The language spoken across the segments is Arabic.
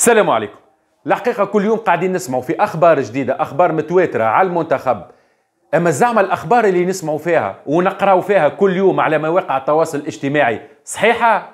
السلام عليكم الحقيقة كل يوم قاعدين نسمعوا في أخبار جديدة أخبار متواترة على المنتخب أما زعما الأخبار اللي نسمعوا فيها ونقرأوا فيها كل يوم على مواقع التواصل الاجتماعي صحيحة؟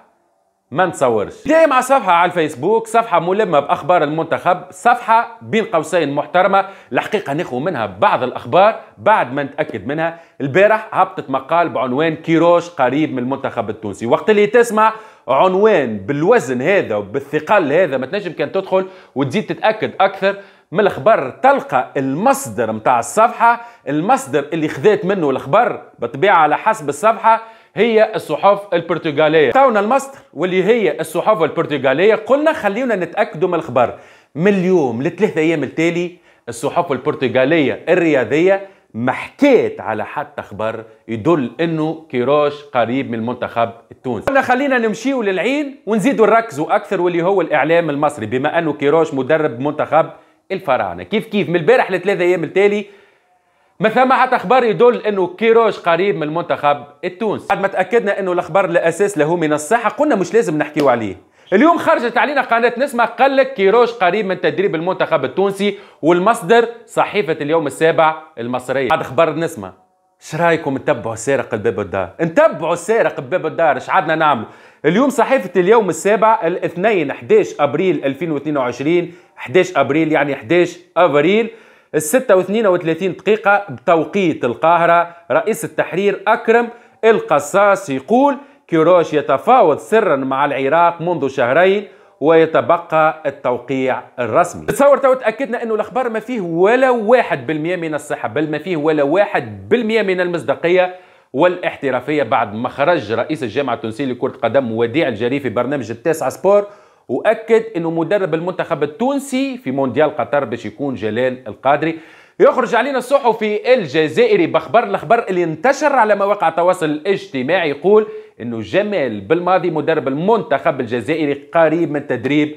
ما نتصورش بداية مع صفحة على الفيسبوك صفحة ملمة بأخبار المنتخب صفحة بين قوسين محترمة الحقيقة نخو منها بعض الأخبار بعد ما نتأكد منها البارح هبطت مقال بعنوان كيروش قريب من المنتخب التونسي وقت اللي تسمع عنوان بالوزن هذا وبالثقل هذا ما تنجم كان تدخل وتزيد تتاكد اكثر من الخبر تلقى المصدر متاع الصفحه المصدر اللي خذيت منه الخبر بطبيعه على حسب الصفحه هي الصحف البرتغاليه تاونا المصدر واللي هي الصحف البرتغاليه قلنا خلينا نتاكدوا من الخبر من اليوم لثلاثة ايام التالي الصحف البرتغاليه الرياضيه ما حكيت على حتى خبر يدل انه كيروش قريب من المنتخب التونسي قلنا خلينا نمشيو للعين ونزيدوا نركزوا اكثر واللي هو الاعلام المصري بما انه كيروش مدرب منتخب الفراعنه كيف كيف من البارح لثلاثة ايام التالي ما ثم حتى اخبار يدل انه كيروش قريب من المنتخب التونسي بعد ما تاكدنا انه الاخبار الاساس له من الصحه قلنا مش لازم نحكيو عليه اليوم خرجت علينا قناة نسمة قال لك كيروش قريب من تدريب المنتخب التونسي والمصدر صحيفة اليوم السابع المصرية بعد خبر نسمة رايكم نتبعوا السارق بباب الدار نتبعوا السارق بباب الدار ايش عادنا نعملوا اليوم صحيفة اليوم السابع الاثنين 11 ابريل 2022 11 ابريل يعني 11 ابريل الستة واثنين وثلاثين دقيقة بتوقيت القاهرة رئيس التحرير أكرم القصاص يقول كيروش يتفاوض سرا مع العراق منذ شهرين ويتبقى التوقيع الرسمي تصور تو تاكدنا انه الاخبار ما فيه ولا واحد بالمية من الصحه بل ما فيه ولا واحد بالمية من المصداقيه والاحترافيه بعد ما خرج رئيس الجامعه التونسيه لكره قدم وديع الجري في برنامج التاسعه سبور واكد انه مدرب المنتخب التونسي في مونديال قطر باش يكون جلال القادري يخرج علينا الصحفي الجزائري بخبر الاخبار اللي انتشر على مواقع التواصل الاجتماعي يقول انه جمال بالماضي مدرب المنتخب الجزائري قريب من تدريب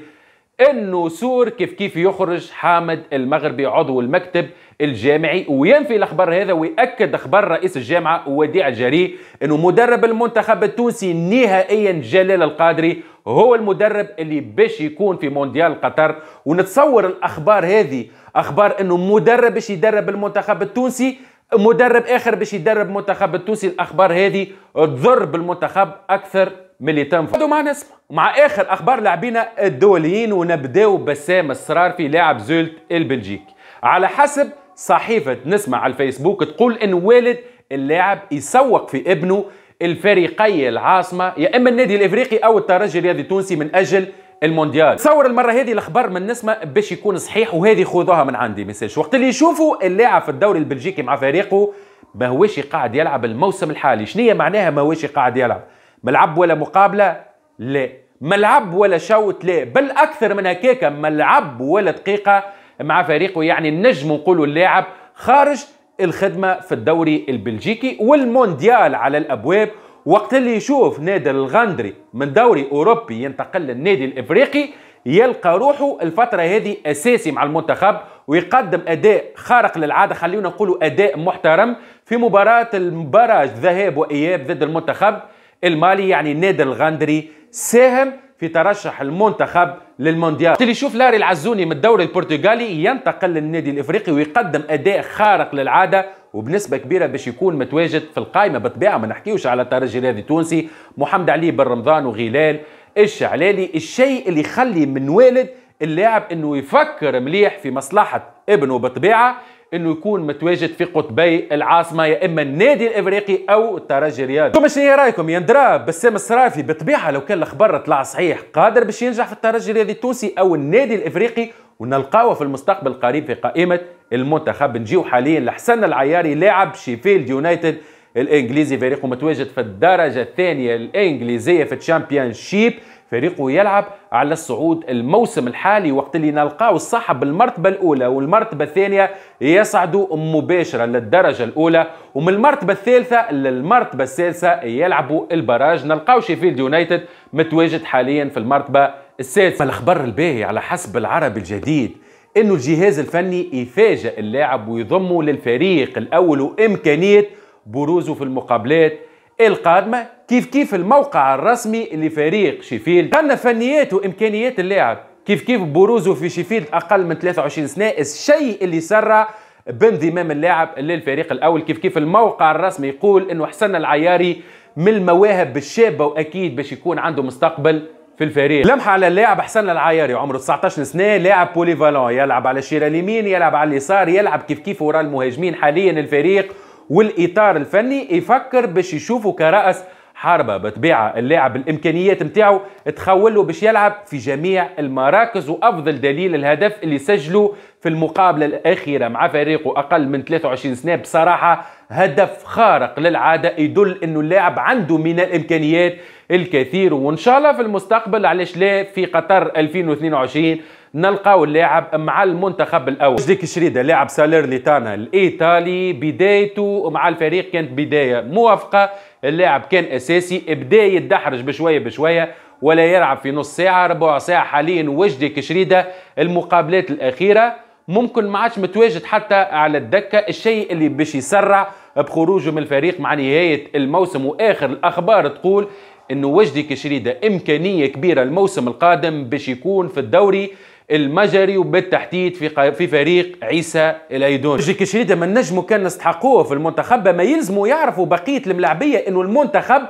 سور كيف كيف يخرج حامد المغربي عضو المكتب الجامعي وينفي الاخبار هذا ويأكد اخبار رئيس الجامعة وديع الجري أنه مدرب المنتخب التونسي نهائيا جلال القادري هو المدرب اللي باش يكون في مونديال قطر ونتصور الأخبار هذه أخبار أنه مدرب باش يدرب المنتخب التونسي مدرب اخر باش يدرب منتخب التونسي الاخبار هذه تضر بالمنتخب اكثر من اللي تنفع مع اسمه مع اخر اخبار لاعبينا الدوليين ونبداو بسام في لاعب زولت البلجيكي على حسب صحيفه نسمع على الفيسبوك تقول ان والد اللاعب يسوق في ابنه الفريقي العاصمه يا اما النادي الافريقي او الترجي الرياضي التونسي من اجل المونديال تصور المره هذه الخبر من نسمه باش يكون صحيح وهذه خذوها من عندي ميساج وقت اللي يشوفوا اللاعب في الدوري البلجيكي مع فريقه ما هوش قاعد يلعب الموسم الحالي شنو معناها ما هوش قاعد يلعب ملعب ولا مقابله لا ملعب ولا شوت لا بل اكثر من هكاك ملعب ولا دقيقه مع فريقه يعني النجم نقولوا اللاعب خارج الخدمه في الدوري البلجيكي والمونديال على الابواب وقت اللي يشوف نادر الغندري من دوري اوروبي ينتقل للنادي الافريقي يلقى روحه الفتره هذه اساسي مع المنتخب ويقدم اداء خارق للعاده خلينا نقولوا اداء محترم في مباراه المباراه ذهاب واياب ضد المنتخب المالي يعني نادر الغندري ساهم في ترشح المنتخب للمونديال اللي يشوف لاري العزوني من الدوري البرتغالي ينتقل للنادي الافريقي ويقدم اداء خارق للعاده وبنسبه كبيره باش يكون متواجد في القائمه بالطبيعه ما نحكيوش على ترجي الرياضي تونسي محمد علي بن رمضان وغلال الشعلالي الشيء اللي يخلي من والد اللاعب انه يفكر مليح في مصلحه ابنه بالطبيعه انه يكون متواجد في قطبي العاصمه يا اما النادي الافريقي او الترجي الرياضي. انتم شنو رايكم يندرى بسام الصرافي بالطبيعه لو كان الخبر طلع صحيح قادر باش ينجح في الترجي الرياضي التونسي او النادي الافريقي ونلقاوه في المستقبل القريب في قائمه المنتخب نجيو حاليا لحسن العياري لاعب شيفيلد يونايتد الانجليزي فريقه متواجد في الدرجه الثانيه الانجليزيه في الشامبيون شيب فريقه يلعب على الصعود الموسم الحالي وقت اللي نلقاو صاحب المرتبة الأولى والمرتبة الثانية يصعدوا مباشرة للدرجة الأولى ومن المرتبة الثالثة للمرتبة السادسة يلعبوا البراج نلقاو شيفيلد يونايتد متواجد حاليا في المرتبة السادسة الخبر الباهي على حسب العربي الجديد انه الجهاز الفني يفاجئ اللاعب ويضمه للفريق الاول وامكانيه بروزه في المقابلات القادمه كيف كيف الموقع الرسمي لفريق شيفيلد قلنا فنيات وامكانيات اللاعب كيف كيف بروزه في شيفيلد اقل من 23 سنه الشيء اللي سرع بانضمام اللاعب للفريق الاول كيف كيف الموقع الرسمي يقول انه حسن العياري من المواهب الشابه واكيد باش يكون عنده مستقبل في الفريق لمحه على اللاعب حسن العياري عمره 19 سنه لاعب بوليفالون يلعب على الشيره اليمين يلعب على اليسار يلعب كيف كيف وراء المهاجمين حاليا الفريق والاطار الفني يفكر باش يشوفه كراس حربه بطبيعه اللاعب الامكانيات نتاعو تخوله باش يلعب في جميع المراكز وافضل دليل الهدف اللي سجله في المقابله الاخيره مع فريقه اقل من 23 سنه بصراحه هدف خارق للعادة يدل انه اللاعب عنده من الامكانيات الكثير وان شاء الله في المستقبل علاش لا في قطر 2022 نلقاو اللاعب مع المنتخب الاول جديك شريده لاعب سالير ليتانا الايطالي بدايته مع الفريق كانت بدايه موافقه اللاعب كان اساسي بدا يدحرج بشويه بشويه ولا يلعب في نص ساعه ربع ساعه حاليا وجدي كشريده المقابلات الاخيره ممكن ما عادش متواجد حتى على الدكه الشيء اللي باش يسرع بخروجه من الفريق مع نهايه الموسم واخر الاخبار تقول انه وجدي كشريده امكانيه كبيره الموسم القادم باش يكون في الدوري المجري وبالتحديد في في فريق عيسى الايدون وجدي كشريده من نجموا كان نستحقوه في المنتخب ما يلزموا يعرفوا بقيه الملاعبيه انه المنتخب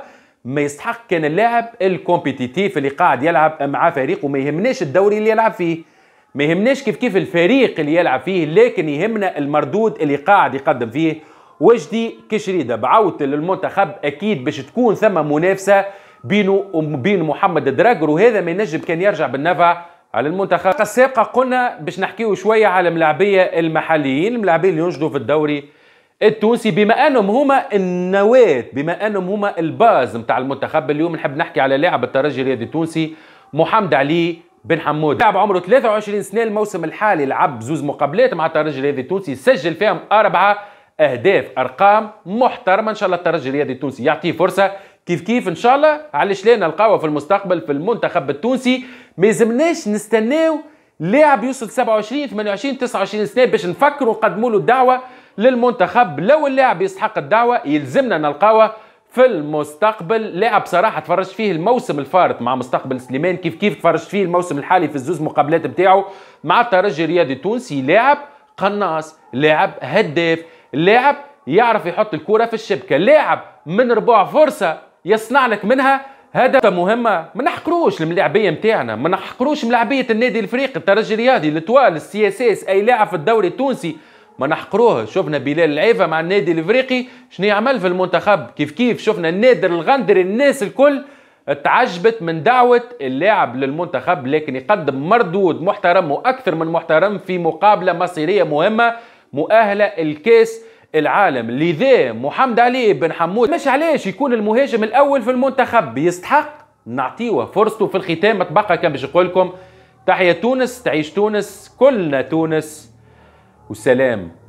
ما يستحق كان اللاعب الكومبيتيتيف اللي قاعد يلعب مع فريق وما يهمناش الدوري اللي يلعب فيه ما يهمناش كيف كيف الفريق اللي يلعب فيه لكن يهمنا المردود اللي قاعد يقدم فيه وجدي كشريده بعوت للمنتخب اكيد باش تكون ثم منافسه بينه وبين محمد دراجر وهذا ما ينجم كان يرجع بالنفع على المنتخب السابقة قلنا باش نحكيو شوية على الملاعبية المحليين الملاعبين اللي ينجدوا في الدوري التونسي بما انهم هما النواة بما انهم هما الباز نتاع المنتخب اليوم نحب نحكي على لاعب الترجي الرياضي التونسي محمد علي بن حمود لاعب عمره 23 سنه الموسم الحالي لعب زوز مقابلات مع الترجي الرياضي التونسي سجل فيهم اربعه اهداف ارقام محترمه ان شاء الله الترجي الرياضي التونسي يعطيه فرصه كيف كيف ان شاء الله علاش لا نلقاوها في المستقبل في المنتخب التونسي ما يلزمناش نستناو لاعب يوصل 27 28 29 سنه باش نفكروا نقدموا له الدعوه للمنتخب لو اللاعب يستحق الدعوه يلزمنا نلقاوه في المستقبل لعب بصراحه تفرجت فيه الموسم الفارط مع مستقبل سليمان كيف كيف تفرجت فيه الموسم الحالي في الزوز مقابلات بتاعه مع الترجي الرياضي التونسي لاعب قناص لاعب هداف لاعب يعرف يحط الكره في الشبكه لاعب من ربع فرصه يصنع لك منها هدف مهمة ما نحقروش الملاعبية نتاعنا ما نحقروش ملاعبية النادي الفريقي الترجي الرياضي لطوال السي اس اس أي لاعب في الدوري التونسي ما نحقروه شفنا بلال العيفة مع النادي الافريقي شنو يعمل في المنتخب كيف كيف شفنا النادر الغندري الناس الكل تعجبت من دعوة اللاعب للمنتخب لكن يقدم مردود محترم وأكثر من محترم في مقابلة مصيرية مهمة مؤهلة الكاس العالم لذا محمد علي بن حمود مش علاش يكون المهاجم الأول في المنتخب يستحق نعطيه فرصته في الختام تبقى كان باش نقول لكم تحية تونس تعيش تونس كلنا تونس وسلام